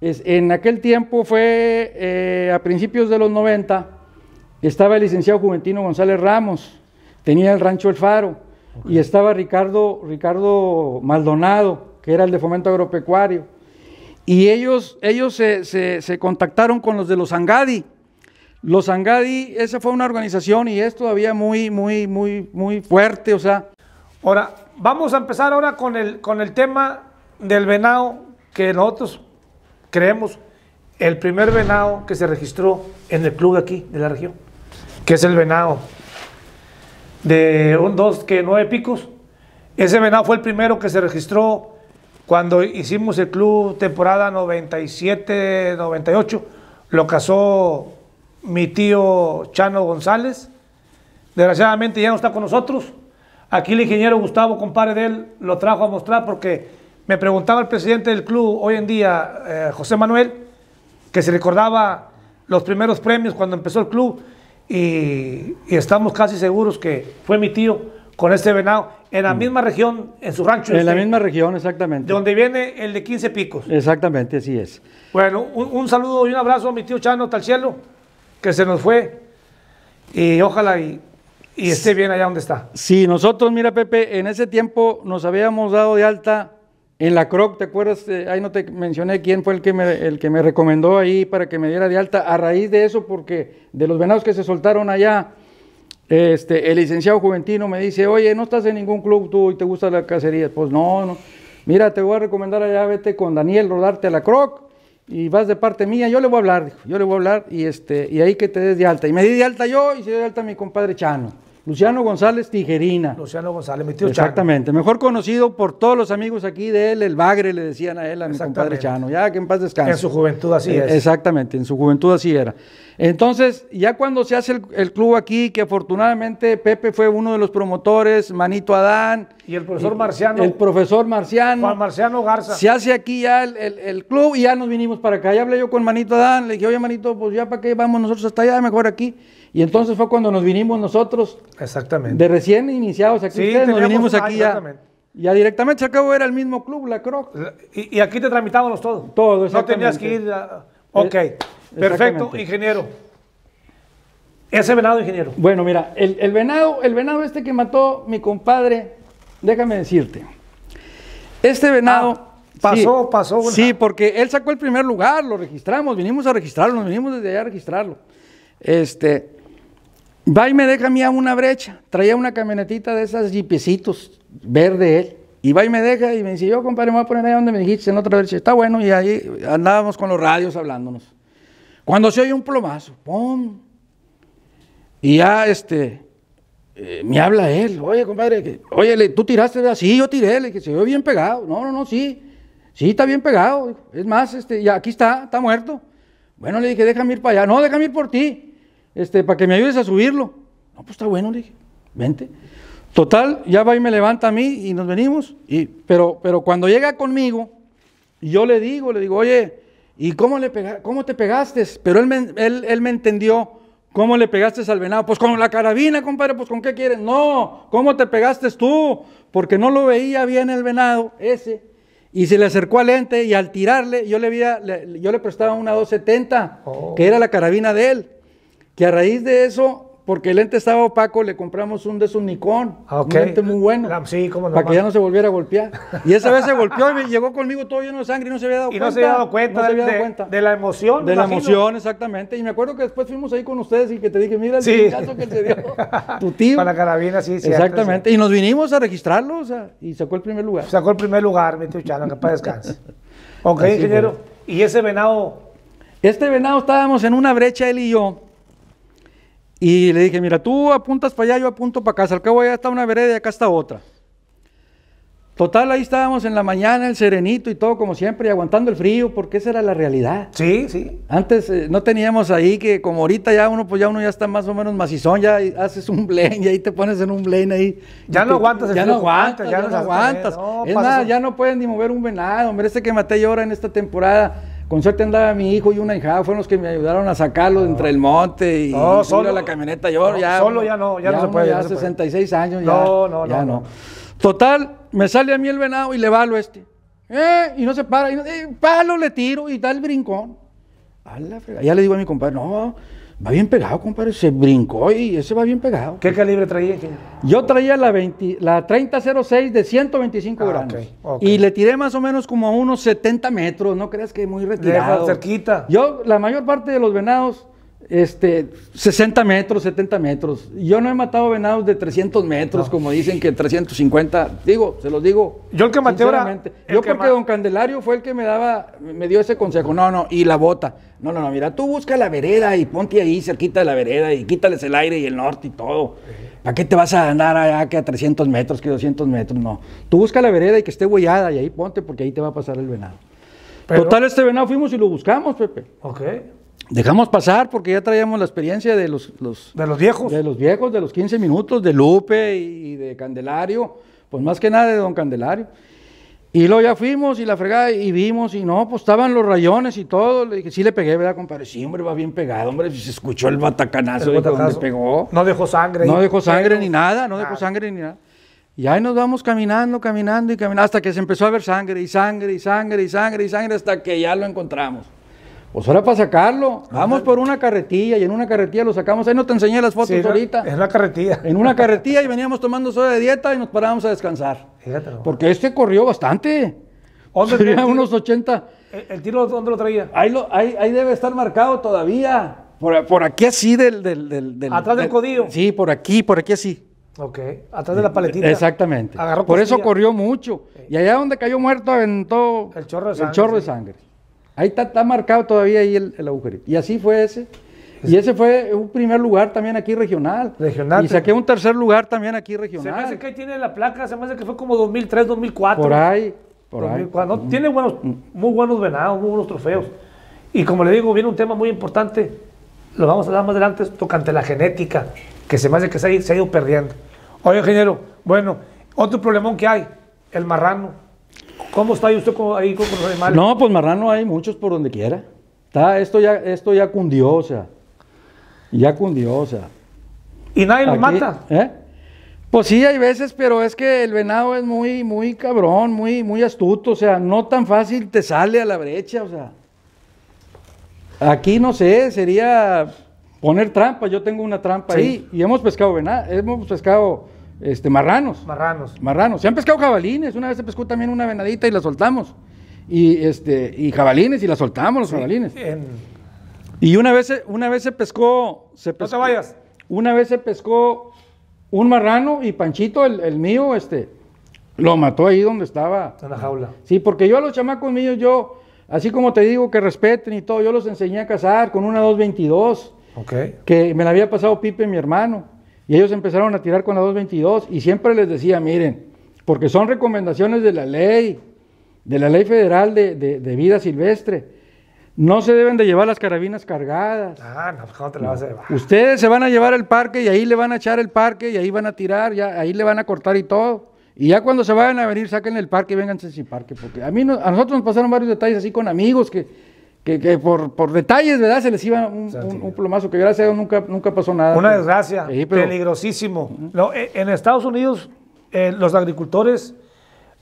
es, en aquel tiempo fue eh, a principios de los 90, estaba el licenciado Juventino González Ramos, tenía el rancho El Faro, y estaba Ricardo, Ricardo Maldonado, que era el de fomento agropecuario. Y ellos, ellos se, contactaron con los de los Angadi. Los Angadi, esa fue una organización y es todavía muy, muy, muy, muy fuerte, o sea. Ahora, vamos a empezar ahora con el, con el tema del venado que nosotros creemos el primer venado que se registró en el club aquí, de la región que es el venado, de un, dos, que nueve picos. Ese venado fue el primero que se registró cuando hicimos el club temporada 97-98. Lo casó mi tío Chano González. Desgraciadamente ya no está con nosotros. Aquí el ingeniero Gustavo, compadre de él, lo trajo a mostrar porque me preguntaba el presidente del club hoy en día, eh, José Manuel, que se recordaba los primeros premios cuando empezó el club y, estamos casi seguros que fue mi tío con este venado en la mm. misma región, en su rancho. En la este, misma región, exactamente. De donde viene el de 15 picos. Exactamente, así es. Bueno, un, saludo y un abrazo a mi tío Chano hasta el cielo, que se nos fue. Y ojalá y, esté bien allá donde está. Sí, nosotros, mira Pepe, en ese tiempo nos habíamos dado de alta en la Croc, ¿te acuerdas? Eh, ahí no te mencioné quién fue el que, me, el que me recomendó ahí para que me diera de alta. A raíz de eso, porque de los venados que se soltaron allá, este, el licenciado Juventino me dice, oye, no estás en ningún club tú y te gusta la cacería. Pues no, no. Mira, te voy a recomendar allá, vete con Daniel, rodarte a la Croc y vas de parte mía, yo le voy a hablar, dijo, yo le voy a hablar y, este, y ahí que te des de alta. Y me di de alta yo y se dio de alta mi compadre Chano. Luciano González Tijerina. Luciano González, mi tío Exactamente, mejor conocido por todos los amigos aquí de él, el Bagre, le decían a él, a mi compadre Chano, ya que en paz descanse. En su juventud así era. Eh, exactamente, en su juventud así era. Entonces, ya cuando se hace el, club aquí, que afortunadamente Pepe fue uno de los promotores, Manito Adán. Y el profesor Marciano. El profesor Marciano. Juan Marciano Garza. Se hace aquí ya el, el, club y ya nos vinimos para acá. Ya hablé yo con Manito Adán, le dije, oye Manito, pues ya para qué vamos nosotros hasta allá, mejor aquí. Y entonces fue cuando nos vinimos nosotros. Exactamente. De recién iniciados aquí. nos vinimos aquí ya. directamente directamente, acabó, era el mismo club, la Croc. Y, aquí te tramitábamos todo. Todo, exactamente. No tenías que ir. Ok, eh, perfecto, ingeniero. Ese venado, ingeniero. Bueno, mira, el, venado, el venado este que mató mi compadre, déjame decirte. Este venado. Ah, pasó, pasó. Sí, porque él sacó el primer lugar, lo registramos, vinimos a registrarlo, nos vinimos desde allá a registrarlo. Este, Va y me deja a a una brecha. Traía una camionetita de esas jipecitos, verde él. Y va y me deja y me dice, yo compadre, me voy a poner ahí donde me dijiste, en otra brecha. Está bueno, y ahí andábamos con los radios hablándonos. Cuando se oye un plomazo, ¡pum! Y ya este, eh, me habla él, oye compadre, oye, tú tiraste, así yo tiré, le dije, se ve bien pegado. No, no, no, sí, sí está bien pegado. Es más, este, y aquí está, está muerto. Bueno, le dije, déjame ir para allá. No, déjame ir por ti este, para que me ayudes a subirlo. No, pues está bueno, le dije, vente. Total, ya va y me levanta a mí y nos venimos. Y, pero, pero cuando llega conmigo, yo le digo, le digo, oye, ¿y cómo, le cómo te pegaste? Pero él me, entendió, ¿cómo le pegaste al venado? Pues con la carabina, compadre, pues con qué quieres. No, ¿cómo te pegaste tú? Porque no lo veía bien el venado ese. Y se le acercó al ente y al tirarle, yo le, había, yo le prestaba una 270, que oh. era la carabina de él que a raíz de eso porque el lente estaba opaco, le compramos un de esos Nikon, ah, un lente muy bueno, ah, sí, como para que ya no se volviera a golpear. Y esa vez se golpeó y llegó conmigo todo lleno de sangre y no se había dado cuenta. Y no se había dado cuenta, de, la emoción. De la emoción, exactamente. Y me acuerdo que después fuimos ahí con ustedes y que te dije, mira el sí. que se dio tu tío. Para la carabina, sí, sí. Exactamente. Y nos vinimos a registrarlo, y sacó el primer lugar. Sacó el primer lugar, mi tío Chano, que para descanse. ok, ingeniero. ¿Y ese venado? Este venado estábamos en una brecha él y yo y le dije, mira, tú apuntas para allá, yo apunto para acá. Al cabo allá está una vereda y acá está otra. Total, ahí estábamos en la mañana, el serenito y todo, como siempre, y aguantando el frío, porque esa era la realidad. Sí, sí. Antes eh, no teníamos ahí que, como ahorita ya uno, pues ya uno ya está más o menos macizón, ya haces un blend y ahí te pones en un blend ahí. Ya no aguantas ya No aguantas, ya, no aguantas, ya no es nada, ya no puedes ni mover un venado, hombre, que maté yo ahora en esta temporada con suerte andaba mi hijo y una hija, fueron los que me ayudaron a sacarlo ah. entre el monte y no, a la camioneta. Yo ya. Solo ya no, ya, no se puede. Ya, ya 66 años, ya. No, no, ya no. Total, me sale a mí el venado y le balo este. Eh, y no se para. Y, eh, palo le tiro y da el brincón. ya le digo a mi compadre, no, Va bien pegado, compadre. Se brincó y ese va bien pegado. ¿Qué calibre traía? Yo traía la, la 3006 de 125 ah, gramos. Y le tiré más o menos como a unos 70 metros. No crees que muy retirado. Deja cerquita. Yo, la mayor parte de los venados este, 60 metros, 70 metros. Yo no he matado venados de 300 metros, como dicen que 350. Digo, se los digo. Yo el que maté ahora. Yo porque don Candelario fue el que me daba, me dio ese consejo. No, no, y la bota. No, no, no, mira, tú busca la vereda y ponte ahí cerquita de la vereda y quítales el aire y el norte y todo. ¿Para qué te vas a andar allá que a 300 metros, que 200 metros? No. Tú busca la vereda y que esté huellada y ahí ponte porque ahí te va a pasar el venado. Total, este venado fuimos y lo buscamos, Pepe. Ok. Dejamos pasar porque ya traíamos la experiencia de los, De los viejos. De los viejos, de los 15 minutos, de Lupe y de Candelario, pues más que nada de Don Candelario. Y luego ya fuimos y la fregada y vimos y no, pues estaban los rayones y todo. Le dije, sí le pegué, ¿verdad, compadre? Sí, hombre, va bien pegado, hombre, se escuchó el batacanazo. El batacanazo. Donde pegó. No dejó sangre. No dejó sangre ni nada, no dejó sangre ni nada. Y ahí nos vamos caminando, caminando y caminando hasta que se empezó a ver sangre y sangre y sangre y sangre y sangre hasta que ya lo encontramos. Pues ahora para sacarlo. Vamos por una carretilla y en una carretilla lo sacamos. Ahí no te enseñé las fotos ahorita. En una carretilla. En una carretilla y veníamos tomando soda de dieta y nos parábamos a descansar. Fíjate. Porque este corrió bastante. ¿Dónde unos 80. ¿El, tiro dónde lo traía? Ahí, lo, ahí, debe estar marcado todavía. Por, aquí así del, Atrás del codillo. Sí, por aquí, por aquí así. Ok, atrás de la eh, paletita. Exactamente. por eso corrió mucho. Y allá donde cayó muerto aventó el chorro de sangre. El chorro de sangre. Ahí está, marcado todavía ahí el, el, agujerito. Y así fue ese. Y ese fue un primer lugar también aquí regional. Regional. Y saqué un tercer lugar también aquí regional. Se me hace que ahí tiene la placa, se me hace que fue como 2003, 2004. Por ahí, por ahí. Mm. tiene buenos, mm. muy buenos venados, muy buenos trofeos. Y como le digo, viene un tema muy importante, lo vamos a hablar más adelante, tocante la genética, que se me hace que se ha ido perdiendo. Oye, ingeniero, bueno, otro problemón que hay, el marrano ¿Cómo está usted ahí con los animales? No, pues marrano hay muchos por donde quiera. Está, esto, ya, esto ya cundió, o sea. Ya cundió, o sea. ¿Y nadie los mata? ¿eh? Pues sí, hay veces, pero es que el venado es muy, muy cabrón, muy, muy astuto, o sea, no tan fácil te sale a la brecha, o sea. Aquí no sé, sería poner trampa. Yo tengo una trampa sí. y hemos pescado venado, hemos pescado este, marranos. Marranos. Marranos. Se han pescado jabalines. Una vez se pescó también una venadita y la soltamos. Y, este, y jabalines, y la soltamos los jabalines. Y una vez, una vez se pescó. no vayas. Una vez se pescó un marrano y Panchito, el, mío, este, lo mató ahí donde estaba. En la jaula. Sí, porque yo a los chamacos míos, yo, así como te digo que respeten y todo, yo los enseñé a cazar con una 222. Ok. Que me la había pasado Pipe, mi hermano. Y ellos empezaron a tirar con la 222 y siempre les decía, miren, porque son recomendaciones de la ley, de la ley federal de, vida silvestre. No se deben de llevar las carabinas cargadas. Ah, no, pues, ¿cómo vas a Ustedes se van a llevar al parque y ahí le van a echar el parque y ahí van a tirar, ya, ahí le van a cortar y todo. Y ya cuando se vayan a venir, saquen el parque y vénganse sin parque. Porque a mí, a nosotros nos pasaron varios detalles así con amigos que que, por, por, detalles, ¿verdad? Se les iba un, un, plomazo, que gracias a Dios nunca, nunca pasó nada. Una desgracia, peligrosísimo. E, en Estados Unidos, eh, los agricultores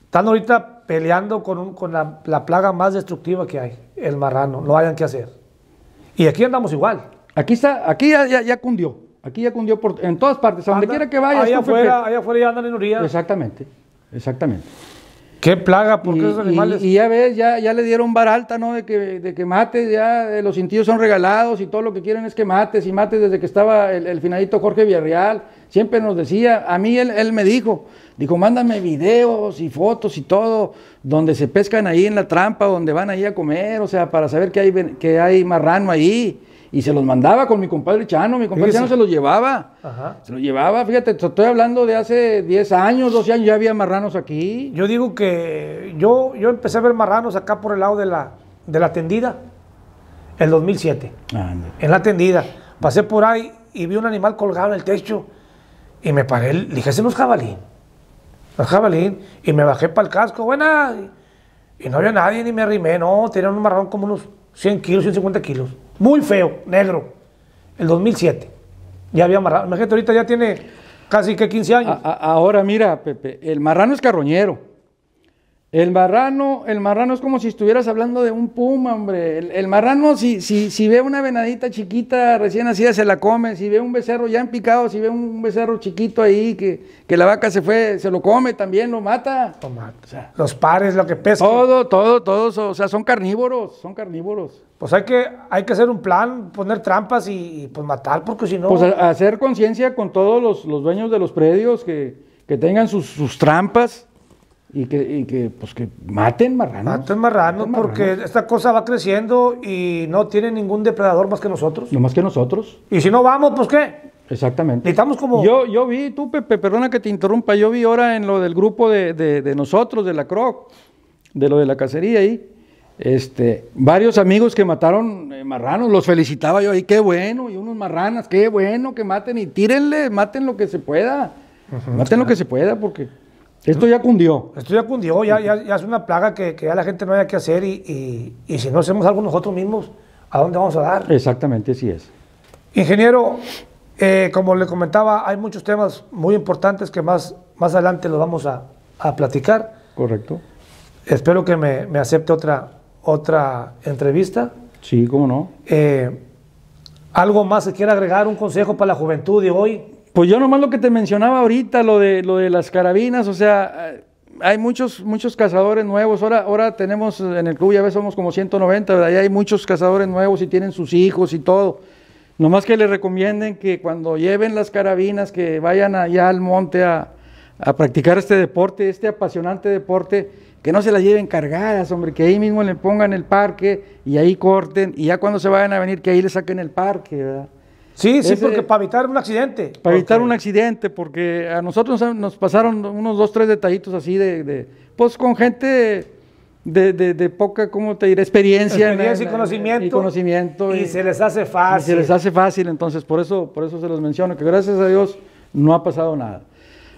están ahorita peleando con, un, con la, la, plaga más destructiva que hay, el marrano, no hayan que hacer. Y aquí andamos igual. Aquí está, aquí ya, ya, cundió, aquí ya cundió en todas partes, a donde quiera que vayas. Allá afuera, ya andan en Uría. Exactamente, exactamente. Qué plaga, porque esos animales. Y, ya ves, ya, ya le dieron bar alta, ¿no? De que, de que mates, ya eh, los cintillos son regalados y todo lo que quieren es que mates y mates desde que estaba el, finalito Jorge Villarreal. Siempre nos decía, a mí él, él, me dijo, dijo, mándame videos y fotos y todo, donde se pescan ahí en la trampa, donde van ahí a comer, o sea, para saber que hay, que hay marrano ahí y se los mandaba con mi compadre Chano, mi compadre Chano se los llevaba. Se los llevaba, fíjate, estoy hablando de hace 10 años, 12 años, ya había marranos aquí. Yo digo que yo, yo empecé a ver marranos acá por el lado de la, de la tendida, el 2007. en la tendida. Pasé por ahí y vi un animal colgado en el techo y me paré, dije, ese no es jabalí. No es jabalí. Y me bajé para el casco, buena. Y no había nadie ni me arrimé, no, tenía un marrón como unos 100 kilos, 150 kilos muy feo, negro, el 2007. Ya había marrano. Imagínate, ahorita ya tiene casi que 15 años. ahora mira, Pepe, el marrano es carroñero. El marrano, el marrano es como si estuvieras hablando de un puma, hombre. El, marrano, si, si, si, ve una venadita chiquita recién nacida, se la come. Si ve un becerro ya empicado, picado, si ve un becerro chiquito ahí que, la vaca se fue, se lo come también, lo mata. O sea, los pares, lo que pesa. Todo, todo, todos. O sea, son carnívoros, son carnívoros. Pues hay que, hay que hacer un plan, poner trampas y, pues matar, porque si no. Pues hacer conciencia con todos los, dueños de los predios que, tengan sus, sus trampas y que, y que, pues que maten marranos. Maten marranos porque esta cosa va creciendo y no tiene ningún depredador más que nosotros. No más que nosotros. Y si no vamos, pues qué. Exactamente. estamos como... Yo, yo vi, tú Pepe, perdona que te interrumpa, yo vi ahora en lo del grupo de, nosotros, de la CROC, de lo de la cacería ahí, este, varios amigos que mataron eh, marranos, los felicitaba yo ahí, qué bueno, y unos marranas, qué bueno que maten y tírenle, maten lo que se pueda, maten lo que se pueda porque... Esto ya cundió. Esto ya cundió, ya, es una plaga que, ya la gente no haya que hacer y, si no hacemos algo nosotros mismos, ¿a dónde vamos a dar? Exactamente, así es. Ingeniero, eh, como le comentaba, hay muchos temas muy importantes que más, más adelante los vamos a, platicar. Correcto. Espero que me, acepte otra, otra entrevista. Sí, cómo no. Eh, ¿Algo más se quiere agregar? ¿Un consejo para la juventud de hoy? Pues yo nomás lo que te mencionaba ahorita, lo de, lo de las carabinas, o sea, hay muchos, muchos cazadores nuevos. Ahora, ahora tenemos en el club, ya ves, somos como 190, ¿verdad? Y hay muchos cazadores nuevos y tienen sus hijos y todo. Nomás que les recomienden que cuando lleven las carabinas, que vayan allá al monte a, a practicar este deporte, este apasionante deporte, que no se las lleven cargadas, hombre, que ahí mismo le pongan el parque y ahí corten y ya cuando se vayan a venir, que ahí le saquen el parque, ¿verdad? Sí, sí, porque para evitar un accidente. Para evitar un accidente, porque a nosotros nos pasaron unos dos, tres detallitos así de, pues con gente de, de, de, poca, ¿cómo te diré? Experiencia. Experiencia y, conocimiento, y conocimiento. Y, se les hace fácil. Y se les hace fácil, entonces por eso, por eso se los menciono, que gracias a Dios no ha pasado nada.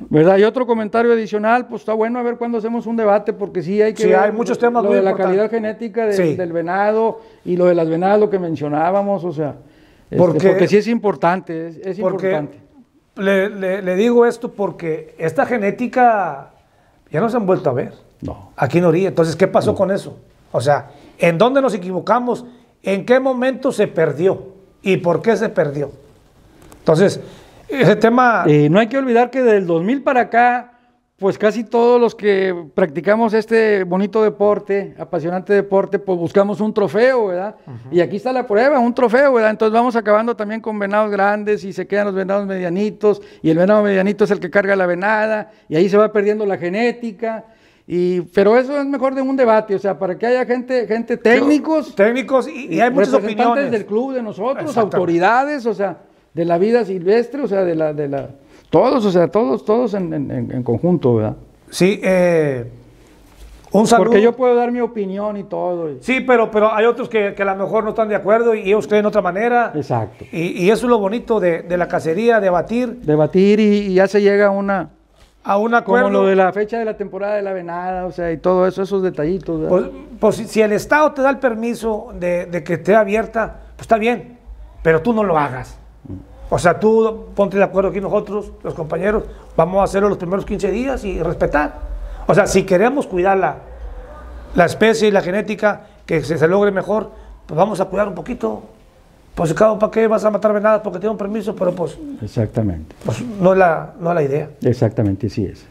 ¿Verdad? Y otro comentario adicional, pues está bueno a ver cuándo hacemos un debate, porque sí hay que sí, hay muchos temas lo de la calidad genética del venado y lo de las venadas, lo que mencionábamos, o sea, este, porque, sí es importante, es, importante. Le, digo esto porque esta genética ya no se han vuelto a ver. No. Aquí en Orilla. Entonces, ¿qué pasó con eso? O sea, ¿en dónde nos equivocamos? ¿En qué momento se perdió? ¿Y por qué se perdió? Entonces, ese tema... Y eh, no hay que olvidar que del 2000 para acá pues casi todos los que practicamos este bonito deporte, apasionante deporte, pues buscamos un trofeo, ¿verdad? Y aquí está la prueba, un trofeo, ¿verdad? Entonces vamos acabando también con venados grandes y se quedan los venados medianitos y el venado medianito es el que carga la venada y ahí se va perdiendo la genética. Y, pero eso es mejor de un debate, o sea, para que haya gente, gente técnicos. técnicos y, hay muchas representantes del club, de nosotros, autoridades, o sea, de la vida silvestre, o sea, de la, de la, todos, o sea, todos, todos en, conjunto, ¿verdad? Sí, eh, un saludo. Porque yo puedo dar mi opinión y todo. Sí, pero, pero hay otros que, que a lo mejor no están de acuerdo y ellos creen otra manera. Exacto. Y, eso es lo bonito de, la cacería, debatir. Debatir y, y, ya se llega a una... A un acuerdo. Como lo de la fecha de la temporada de la venada, o sea, y todo eso, esos detallitos. Pues, pues si el Estado te da el permiso de, que esté abierta, pues está bien, pero tú no lo hagas. Mm. O sea, tú ponte de acuerdo aquí nosotros, los compañeros, vamos a hacerlo los primeros 15 días y respetar. O sea, si queremos cuidar la, especie y la genética, que se, logre mejor, pues vamos a cuidar un poquito. Pues, cabo, ¿para qué vas a matar venadas? Porque tienen un permiso, pero pues. Exactamente. Pues no es la, la idea. Exactamente, sí es.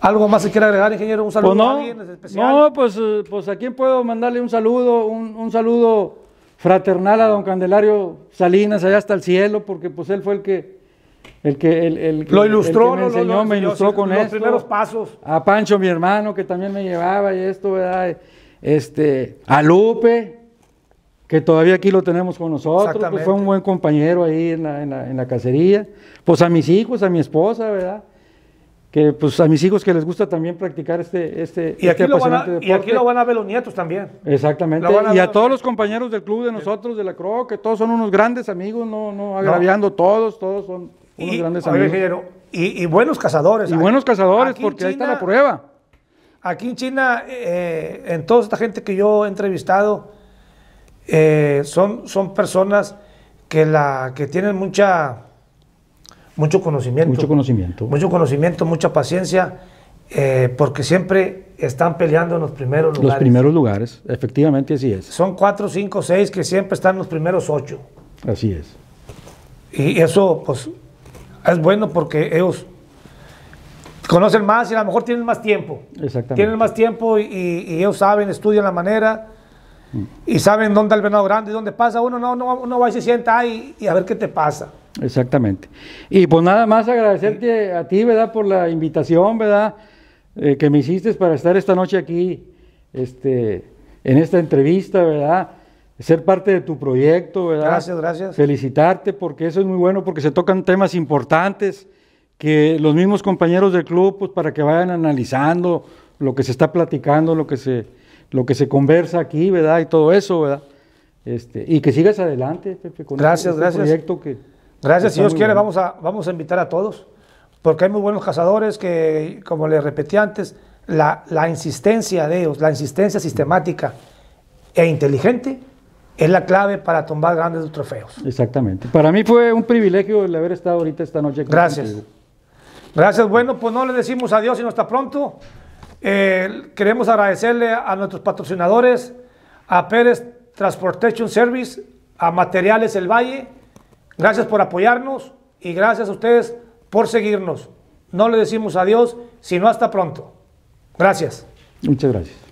¿Algo más se quiere agregar, ingeniero? ¿Un saludo pues a alguien especial? No, pues, eh, pues a quién puedo mandarle un saludo, un, un saludo fraternal a don Candelario Salinas allá hasta el cielo, porque pues él fue el que el que el, lo ilustró, me enseñó, me ilustró con los primeros pasos. A Pancho, mi hermano, que también me llevaba y esto, ¿verdad? Este, a Lupe, que todavía aquí lo tenemos con nosotros, que pues, fue un buen compañero ahí en la, en la cacería. Pues a mis hijos, a mi esposa, ¿verdad? pues a mis hijos que les gusta también practicar este este y este Y aquí lo van a ver los nietos también exactamente y a, todos los compañeros del club de nosotros de la Croc, que todos son unos grandes amigos no no agraviando todos todos son unos grandes amigos y, buenos cazadores y ah, buenos cazadores porque ahí está la prueba aquí en China eh, en toda esta gente que yo he entrevistado eh, son son personas que la que tienen mucha mucho conocimiento. Mucho conocimiento. Mucho conocimiento, mucha paciencia, eh, porque siempre están peleando en los primeros lugares. Los primeros lugares, efectivamente así es. Son cuatro, cinco, seis que siempre están en los primeros ocho. Así es. Y eso, pues, es bueno porque ellos conocen más y a lo mejor tienen más tiempo. Exactamente. Tienen más tiempo y, ellos saben, estudian la manera mm. y saben dónde el venado grande y dónde pasa. Uno no, no, uno va y se sienta ahí y a ver qué te pasa. Exactamente. Y pues nada más agradecerte a ti, ¿verdad? Por la invitación, ¿verdad? Eh, que me hiciste para estar esta noche aquí, este, en esta entrevista, ¿verdad? Ser parte de tu proyecto, ¿verdad? Gracias, gracias. Felicitarte porque eso es muy bueno, porque se tocan temas importantes que los mismos compañeros del club, pues para que vayan analizando lo que se está platicando, lo que se, lo que se conversa aquí, ¿verdad? Y todo eso, ¿verdad? Este, y que sigas adelante, Pepe, con este gracias, este, proyecto que Gracias, si Dios quiere, vamos a, vamos a invitar a todos, porque hay muy buenos cazadores que, como les repetí antes, la, insistencia de ellos, la insistencia sistemática e inteligente es la clave para tomar grandes trofeos. Exactamente. Para mí fue un privilegio el haber estado ahorita esta noche. Con Gracias. Gracias. Bueno, pues no le decimos adiós y no está pronto. Eh, queremos agradecerle a nuestros patrocinadores, a Pérez Transportation Service, a Materiales El Valle, Gracias por apoyarnos y gracias a ustedes por seguirnos. No le decimos adiós, sino hasta pronto. Gracias. Muchas gracias.